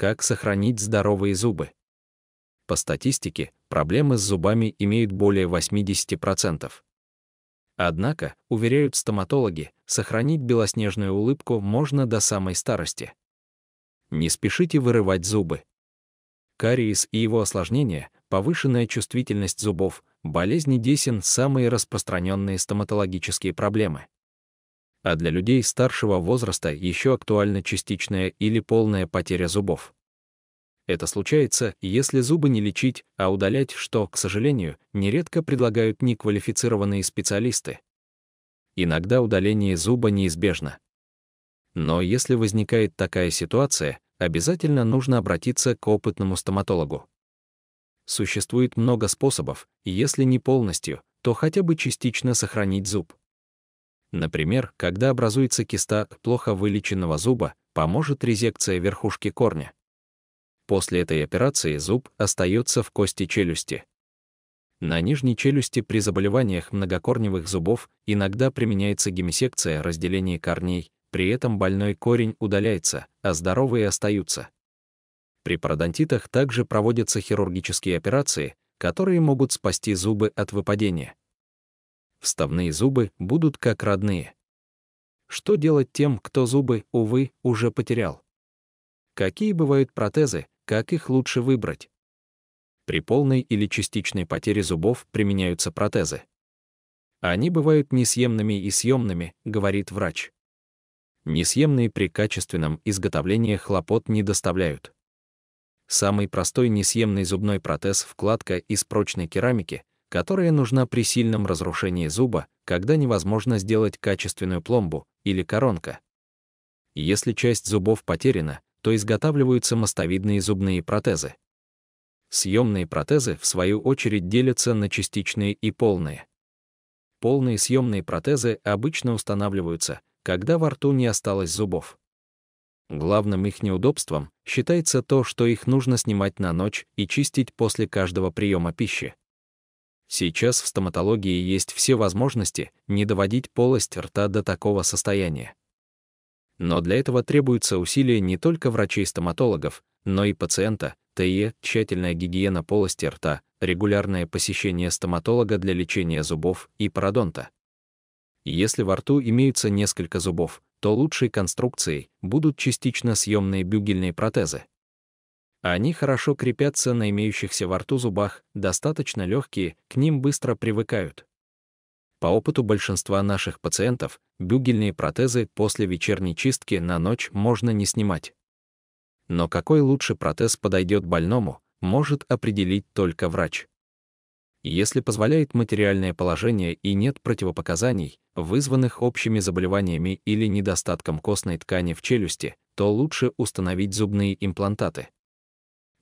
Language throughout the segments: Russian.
Как сохранить здоровые зубы? По статистике, проблемы с зубами имеют более 80%. Однако, уверяют стоматологи, сохранить белоснежную улыбку можно до самой старости. Не спешите вырывать зубы. Кариес и его осложнения, повышенная чувствительность зубов, болезни десен – самые распространенные стоматологические проблемы а для людей старшего возраста еще актуальна частичная или полная потеря зубов. Это случается, если зубы не лечить, а удалять, что, к сожалению, нередко предлагают неквалифицированные специалисты. Иногда удаление зуба неизбежно. Но если возникает такая ситуация, обязательно нужно обратиться к опытному стоматологу. Существует много способов, и если не полностью, то хотя бы частично сохранить зуб. Например, когда образуется киста плохо вылеченного зуба, поможет резекция верхушки корня. После этой операции зуб остается в кости челюсти. На нижней челюсти при заболеваниях многокорневых зубов иногда применяется гемисекция разделение корней, при этом больной корень удаляется, а здоровые остаются. При пародонтитах также проводятся хирургические операции, которые могут спасти зубы от выпадения. Вставные зубы будут как родные. Что делать тем, кто зубы, увы, уже потерял? Какие бывают протезы, как их лучше выбрать? При полной или частичной потере зубов применяются протезы. Они бывают несъемными и съемными, говорит врач. Несъемные при качественном изготовлении хлопот не доставляют. Самый простой несъемный зубной протез — вкладка из прочной керамики, которая нужна при сильном разрушении зуба, когда невозможно сделать качественную пломбу или коронка. Если часть зубов потеряна, то изготавливаются мостовидные зубные протезы. Съемные протезы, в свою очередь, делятся на частичные и полные. Полные съемные протезы обычно устанавливаются, когда во рту не осталось зубов. Главным их неудобством считается то, что их нужно снимать на ночь и чистить после каждого приема пищи. Сейчас в стоматологии есть все возможности не доводить полость рта до такого состояния. Но для этого требуются усилия не только врачей-стоматологов, но и пациента, ТЕ, тщательная гигиена полости рта, регулярное посещение стоматолога для лечения зубов и пародонта. Если во рту имеются несколько зубов, то лучшей конструкцией будут частично съемные бюгельные протезы. Они хорошо крепятся на имеющихся во рту зубах, достаточно легкие, к ним быстро привыкают. По опыту большинства наших пациентов, бюгельные протезы после вечерней чистки на ночь можно не снимать. Но какой лучше протез подойдет больному, может определить только врач. Если позволяет материальное положение и нет противопоказаний, вызванных общими заболеваниями или недостатком костной ткани в челюсти, то лучше установить зубные имплантаты.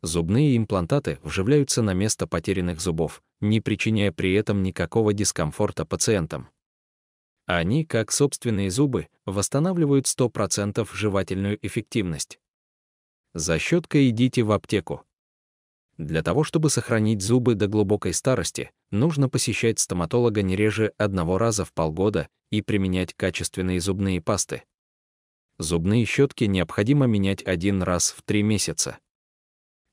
Зубные имплантаты вживляются на место потерянных зубов, не причиняя при этом никакого дискомфорта пациентам. Они, как собственные зубы, восстанавливают 100% жевательную эффективность. За щеткой идите в аптеку. Для того, чтобы сохранить зубы до глубокой старости, нужно посещать стоматолога не реже одного раза в полгода и применять качественные зубные пасты. Зубные щетки необходимо менять один раз в три месяца.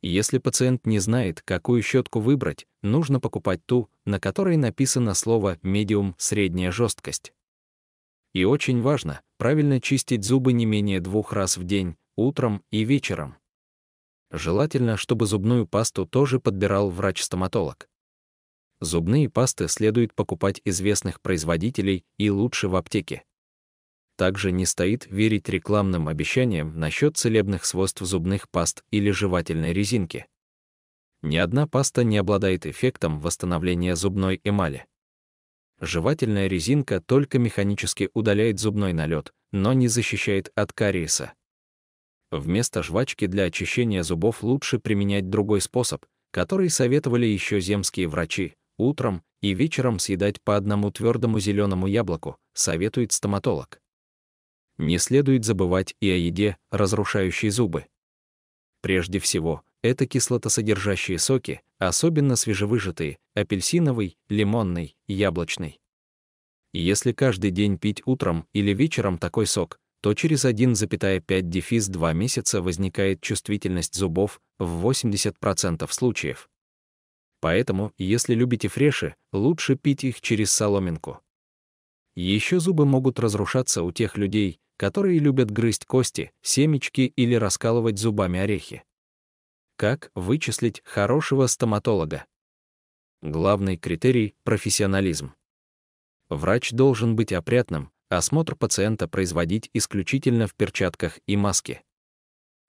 Если пациент не знает, какую щетку выбрать, нужно покупать ту, на которой написано слово «медиум» — средняя жесткость. И очень важно, правильно чистить зубы не менее двух раз в день, утром и вечером. Желательно, чтобы зубную пасту тоже подбирал врач-стоматолог. Зубные пасты следует покупать известных производителей и лучше в аптеке. Также не стоит верить рекламным обещаниям насчет целебных свойств зубных паст или жевательной резинки. Ни одна паста не обладает эффектом восстановления зубной эмали. Жевательная резинка только механически удаляет зубной налет, но не защищает от кариеса. Вместо жвачки для очищения зубов лучше применять другой способ, который советовали еще земские врачи — утром и вечером съедать по одному твердому зеленому яблоку, советует стоматолог. Не следует забывать и о еде, разрушающей зубы. Прежде всего, это кислотосодержащие соки, особенно свежевыжатые, апельсиновый, лимонный, яблочный. Если каждый день пить утром или вечером такой сок, то через 1,5 дефис 2 месяца возникает чувствительность зубов в 80% случаев. Поэтому, если любите фреши, лучше пить их через соломинку. Еще зубы могут разрушаться у тех людей, которые любят грызть кости, семечки или раскалывать зубами орехи. Как вычислить хорошего стоматолога? Главный критерий — профессионализм. Врач должен быть опрятным, осмотр пациента производить исключительно в перчатках и маске.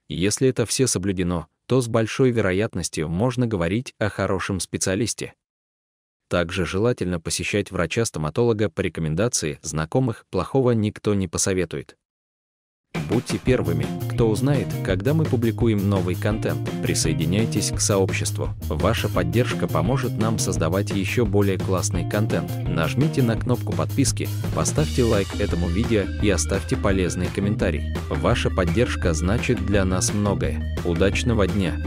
Если это все соблюдено, то с большой вероятностью можно говорить о хорошем специалисте. Также желательно посещать врача-стоматолога по рекомендации знакомых, плохого никто не посоветует. Будьте первыми, кто узнает, когда мы публикуем новый контент. Присоединяйтесь к сообществу. Ваша поддержка поможет нам создавать еще более классный контент. Нажмите на кнопку подписки, поставьте лайк этому видео и оставьте полезный комментарий. Ваша поддержка значит для нас многое. Удачного дня!